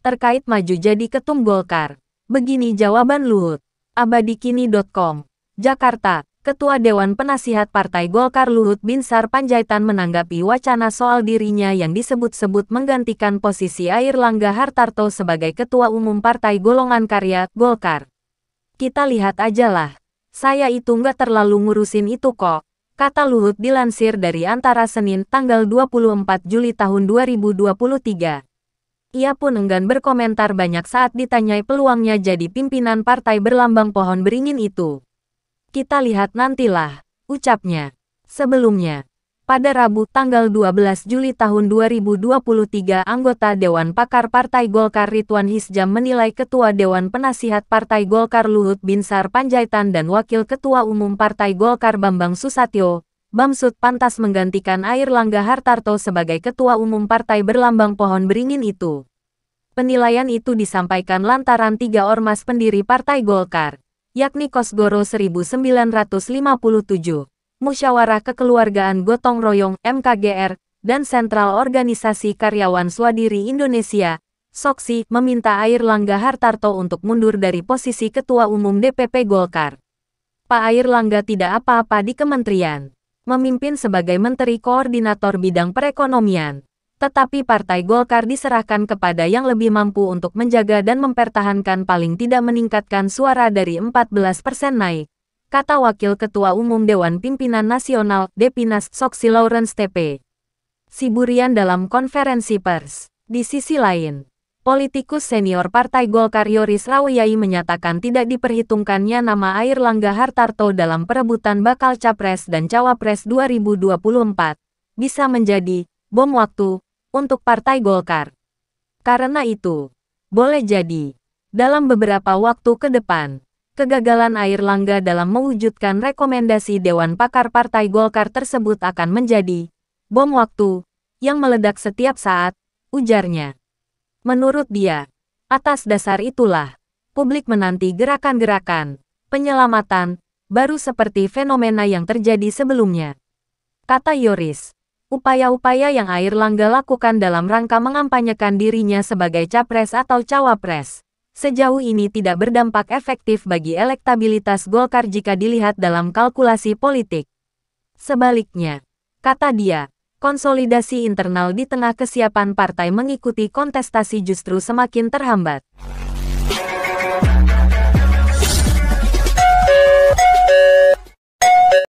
terkait maju jadi ketum Golkar. Begini jawaban Luhut. Abadikini.com, Jakarta. Ketua Dewan Penasihat Partai Golkar Luhut Binsar Panjaitan menanggapi wacana soal dirinya yang disebut-sebut menggantikan posisi Air Langga Hartarto sebagai Ketua Umum Partai Golongan Karya, Golkar. Kita lihat ajalah. Saya itu nggak terlalu ngurusin itu kok, kata Luhut dilansir dari antara Senin tanggal 24 Juli tahun 2023. Ia pun enggan berkomentar banyak saat ditanyai peluangnya jadi pimpinan partai berlambang pohon beringin itu. Kita lihat nantilah, ucapnya. Sebelumnya, pada Rabu tanggal 12 Juli tahun 2023 anggota Dewan Pakar Partai Golkar Ridwan Hisjam menilai Ketua Dewan Penasihat Partai Golkar Luhut Binsar Panjaitan dan Wakil Ketua Umum Partai Golkar Bambang Susatyo Bamsud pantas menggantikan Air Langga Hartarto sebagai ketua umum partai berlambang pohon beringin itu. Penilaian itu disampaikan lantaran tiga ormas pendiri Partai Golkar, yakni Kosgoro 1957, Musyawarah Kekeluargaan Gotong Royong MKGR, dan Sentral Organisasi Karyawan Swadiri Indonesia, Soksi, meminta Air Langga Hartarto untuk mundur dari posisi Ketua Umum DPP Golkar. Pak Air Langga tidak apa-apa di kementerian memimpin sebagai Menteri Koordinator Bidang Perekonomian. Tetapi Partai Golkar diserahkan kepada yang lebih mampu untuk menjaga dan mempertahankan paling tidak meningkatkan suara dari 14 persen naik, kata Wakil Ketua Umum Dewan Pimpinan Nasional Depinas Soksi Lawrence TP. Siburian dalam konferensi pers. Di sisi lain, Politikus senior Partai Golkar Yoris Rawiyai menyatakan tidak diperhitungkannya nama Air Langga Hartarto dalam perebutan bakal Capres dan Cawapres 2024 bisa menjadi bom waktu untuk Partai Golkar. Karena itu, boleh jadi, dalam beberapa waktu ke depan, kegagalan Air Langga dalam mewujudkan rekomendasi Dewan Pakar Partai Golkar tersebut akan menjadi bom waktu yang meledak setiap saat, ujarnya. Menurut dia, atas dasar itulah, publik menanti gerakan-gerakan, penyelamatan, baru seperti fenomena yang terjadi sebelumnya. Kata Yoris, upaya-upaya yang Air Langga lakukan dalam rangka mengampanyekan dirinya sebagai capres atau cawapres, sejauh ini tidak berdampak efektif bagi elektabilitas Golkar jika dilihat dalam kalkulasi politik. Sebaliknya, kata dia, konsolidasi internal di tengah kesiapan partai mengikuti kontestasi justru semakin terhambat.